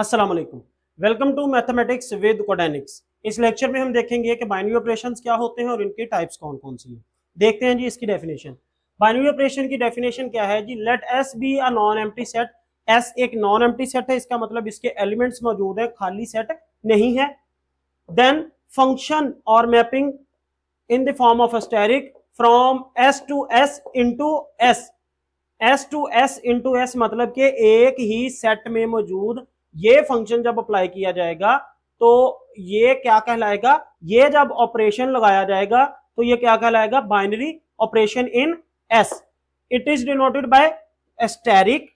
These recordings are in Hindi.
Aslam welcome to mathematics with Codenix इस लेक्चर में हम देखेंगे कि बाइनरी ऑपरेशंस क्या होते हैं और इनके टाइप्स कौन कौन सी हैं देखते हैं जी इसकी डेफिनेशन बाइनरी ऑपरेशन की डेफिनेशन क्या है जी let S be a non empty set S एक नॉन एम्प्टी सेट है इसका मतलब इसके एलिमेंट्स मौजूद है खाली सेट नहीं है देन फंक्शन और mapping in the form of asterisk from S to S into S S to S into S मतलब के एक ही सेट में मौजूद ये फंक्शन जब अप्लाई किया जाएगा तो ये क्या कहलाएगा ये जब ऑपरेशन लगाया जाएगा तो ये क्या कहलाएगा binary operation in S it is denoted by asterisk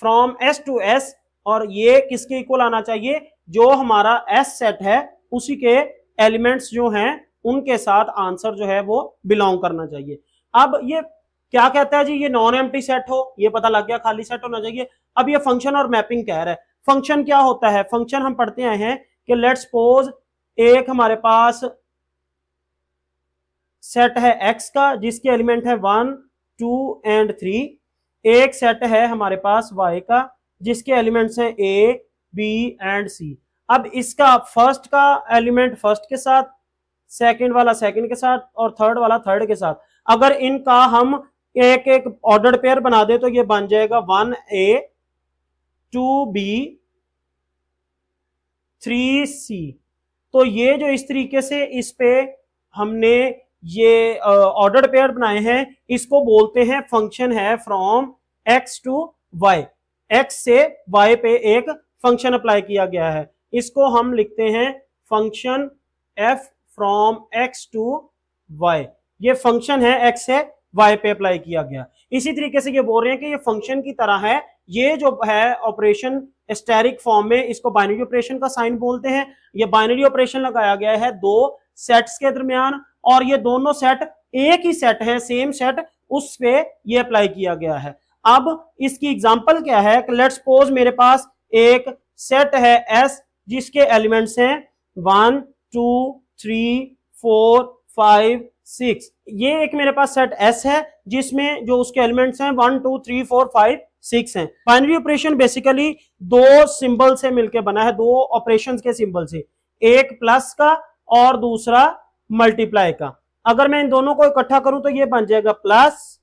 from S to S और ये किसके इक्वल आना चाहिए जो हमारा एस सेट है उसी के एलिमेंट्स जो हैं उनके साथ आंसर जो है वो बिलोंग करना चाहिए अब ये क्या कहता है जी ये नॉन एम सेट हो ये पता लग गया खाली सेट होना चाहिए अब ये फंक्शन और मैपिंग कह रहा है फंक्शन क्या होता है फंक्शन हम पढ़ते आए हैं कि लेट सपोज एक हमारे पास सेट है एक्स का जिसके एलिमेंट है वन टू एंड थ्री एक सेट है हमारे पास वाई का जिसके एलिमेंट्स हैं ए बी एंड सी अब इसका फर्स्ट का एलिमेंट फर्स्ट के साथ सेकंड वाला सेकंड के साथ और थर्ड वाला थर्ड के साथ अगर इनका हम एक एक ऑर्डर पेयर बना दे तो ये बन जाएगा one A two B three C तो ये जो इस तरीके से इस पे हमने ये ऑर्डर पेयर बनाए हैं इसको बोलते हैं फंक्शन है from x to Y X से वाई पे एक फंक्शन अप्लाई किया गया है इसको हम लिखते हैं function f from x to y ये फंक्शन है एक्स से वाई पे अप्लाई किया गया इसी तरीके से ये बोल रहे हैं कि ये फंक्शन की तरह है ये जो है ऑपरेशन स्टेरिक फॉर्म में इसको बाइनरी ऑपरेशन का साइन बोलते हैं ये बाइनरी ऑपरेशन लगाया गया है दो सेट्स के दरमियान और ये दोनों सेट एक ही सेट है सेम सेट उस पे ये अप्लाई किया गया है अब इसकी एग्जांपल क्या है कि लेट्स सपोज मेरे पास एक सेट है एस जिसके एलिमेंट्स हैं one two three four five six ये एक मेरे पास सेट एस है जिसमें जो उसके एलिमेंट्स हैं one two three four five six हैं बाइनरी ऑपरेशन बेसिकली दो सिंबल से मिलकर बना है दो ऑपरेशन के सिंबल से एक प्लस का और दूसरा मल्टीप्लाई का अगर मैं इन दोनों को इकट्ठा करूं तो ये बन जाएगा प्लस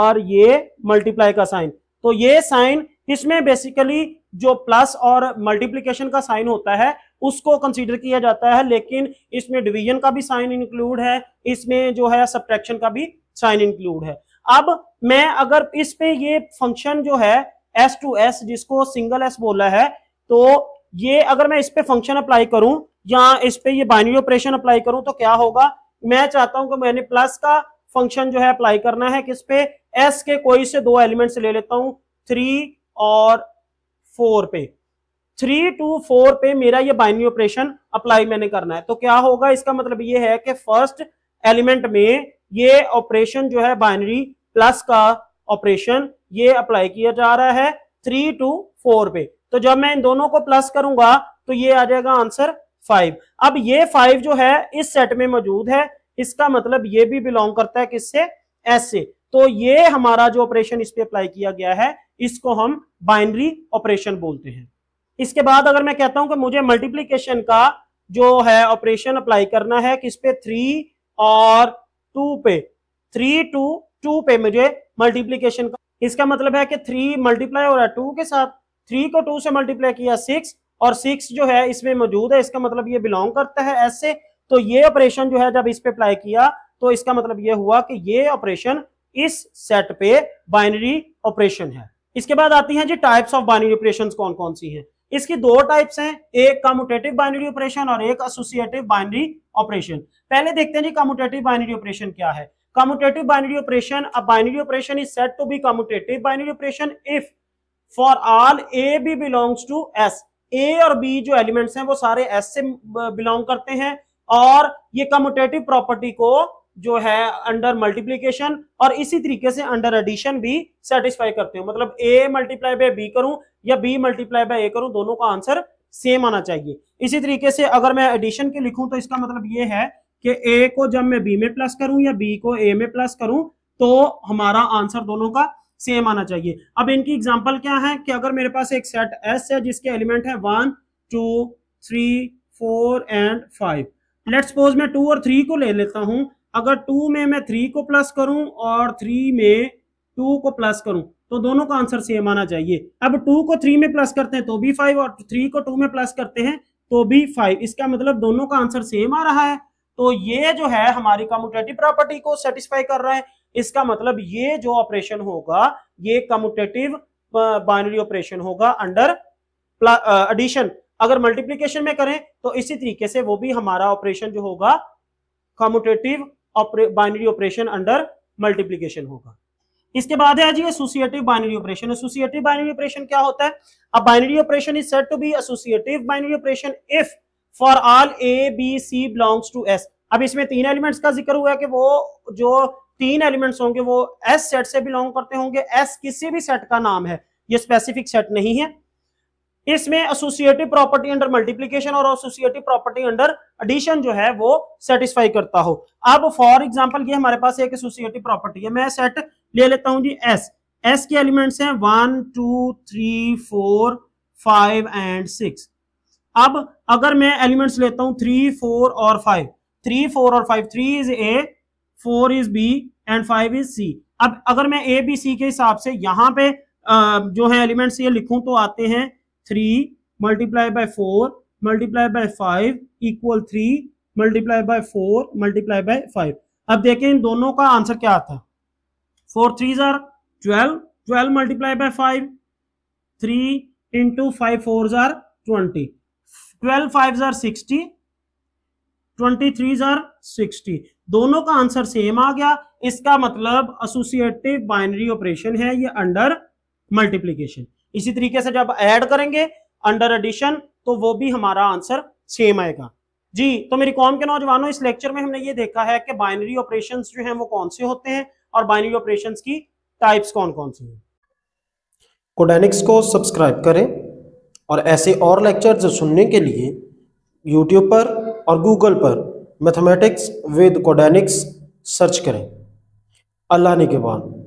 और ये मल्टीप्लाई का साइन तो ये साइन इसमें बेसिकली जो प्लस और मल्टीप्लीकेशन का साइन होता है उसको कंसीडर किया जाता है लेकिन इसमें डिवीजन का भी साइन इंक्लूड है इसमें जो है सब्ट्रैक्शन का भी साइन इंक्लूड है अब मैं अगर इस पे ये फंक्शन जो है एस टू एस जिसको सिंगल एस बोला है तो ये अगर मैं इस पे फंक्शन अप्लाई करूं या इस पे ये बाइनरी ऑपरेशन अप्लाई करूं तो क्या होगा मैं चाहता हूं कि मैंने प्लस का फंक्शन जो है अप्लाई करना है किस पे एस के कोई से दो एलिमेंट ले लेता हूं थ्री और फोर पे थ्री टू फोर पे मेरा ये बाइनरी ऑपरेशन अप्लाई मैंने करना है तो क्या होगा इसका मतलब ये है कि फर्स्ट एलिमेंट में ये ऑपरेशन जो है बाइनरी प्लस का ऑपरेशन ये अप्लाई किया जा रहा है थ्री टू फोर पे तो जब मैं इन दोनों को प्लस करूंगा तो ये आ जाएगा आंसर फाइव अब ये फाइव जो है इस सेट में मौजूद है इसका मतलब ये भी बिलोंग करता है किससे एस से तो ये हमारा जो ऑपरेशन इस पर अप्लाई किया गया है इसको हम बाइनरी ऑपरेशन बोलते हैं इसके बाद अगर मैं कहता हूं कि मुझे मल्टीप्लीकेशन का जो है ऑपरेशन अप्लाई करना है किस पे थ्री और टू पे थ्री टू टू पे मुझे मल्टीप्लीकेशन का इसका मतलब है कि थ्री मल्टीप्लाई हो रहा है टू के साथ थ्री को टू से मल्टीप्लाई किया सिक्स और सिक्स जो है इसमें मौजूद है इसका मतलब ये बिलोंग करता है ऐसे तो ये ऑपरेशन जो है जब इस पे अप्लाई किया तो इसका मतलब ये हुआ कि ये ऑपरेशन इस सेट पे बाइनरी ऑपरेशन है इसके बाद आती है जी टाइप्स ऑफ बाइनरी ऑपरेशन कौन कौन सी हैं इसकी दो टाइप्स हैं एक कम्यूटेटिव बाइनरी ऑपरेशन और एक एसोसिएटिव बाइनरी ऑपरेशन पहले देखते हैं जी कम्यूटेटिव बाइनरी ऑपरेशन क्या है commutative binary operation a binary operation is set to be commutative binary operation if for all a b belongs to S a और बी जो एलिमेंट्स हैं वो सारे एस से बिलोंग करते हैं और ये कम्यूटेटिव प्रॉपर्टी को जो है अंडर मल्टीप्लीकेशन और इसी तरीके से अंडर एडिशन भी सेटिस्फाई करते हो मतलब ए मल्टीप्लाई बाय बी करूं या बी मल्टीप्लाई बाय ए करूं दोनों का आंसर सेम आना चाहिए इसी तरीके से अगर मैं एडिशन के लिखूं तो इसका मतलब ये है कि ए को जब मैं बी में प्लस करूं या बी को ए में प्लस करूं तो हमारा आंसर दोनों का सेम आना चाहिए अब इनकी एग्जाम्पल क्या है कि अगर मेरे पास एक सेट एस है जिसके एलिमेंट है one two three four and five let suppose मैं टू और थ्री को ले लेता हूं अगर टू में मैं थ्री को प्लस करूं और थ्री में टू को प्लस करूं तो दोनों का आंसर सेम आना चाहिए अब टू को थ्री में प्लस करते हैं तो भी फाइव और थ्री को टू में प्लस करते हैं तो भी फाइव इसका मतलब दोनों का आंसर सेम आ रहा है तो ये जो है हमारी कम्यूटेटिव प्रॉपर्टी को सेटिस्फाई कर रहा है इसका मतलब ये जो ऑपरेशन होगा ये कम्यूटेटिव बाइनरी ऑपरेशन होगा अंडर एडिशन अगर मल्टीप्लीकेशन में करें तो इसी तरीके से वो भी हमारा ऑपरेशन जो होगा commutative binary operation under multiplication होगा इसके बाद है जी associative binary operation associative binary operation क्या होता है अब binary operation is set to be associative binary operation if for all a b c belongs to S अब इसमें तीन एलिमेंट्स का जिक्र हुआ है कि वो जो तीन एलिमेंट्स होंगे वो एस सेट से बिलोंग करते होंगे एस किसी भी सेट का नाम है ये स्पेसिफिक सेट नहीं है इसमें एसोसिएटिव प्रॉपर्टी अंडर मल्टीप्लीकेशन और एसोसिएटिव प्रॉपर्टी अंडर एडिशन जो है वो सेटिस्फाई करता हो अब फॉर एग्जाम्पल ये हमारे पास एक एसोसिएटिव प्रॉपर्टी है मैं सेट ले लेता हूं जी एस एस के एलिमेंट्स हैं one two three four five and six अब अगर मैं एलिमेंट्स लेता हूं थ्री फोर और फाइव थ्री फोर और five three is a four is b and five is c अब अगर मैं ए बी सी के हिसाब से यहां पे जो है एलिमेंट्स ये लिखूं तो आते हैं three multiply by four multiply by five equal three multiply by four multiply by five अब देखें इन दोनों का आंसर क्या आता है फोर थ्री जार twelve twelve multiply by five three into five four जार ट्वेंटी ट्वेल्व फाइव जार सिक्सटी ट्वेंटी थ्री जार सिक्सटी दोनों का आंसर सेम आ गया इसका मतलब एसोसिएटिव बाइनरी ऑपरेशन है ये अंडर मल्टीप्लीकेशन इसी तरीके से जब ऐड करेंगे अंडर एडिशन तो वो भी हमारा आंसर सेम आएगा जी तो मेरी कॉम के नौजवानों इस लेक्चर में हमने ये देखा है कि बाइनरी ऑपरेशन जो है वो कौन से होते हैं और बाइनरी ऑपरेशन की टाइप्स कौन कौन से हैं कोडेनिक्स को सब्सक्राइब करें और ऐसे और जो सुनने के लिए यूट्यूब पर और गूगल पर मैथमेटिक्स विद कोडेनिक्स सर्च करें अल्लाह ने के बाद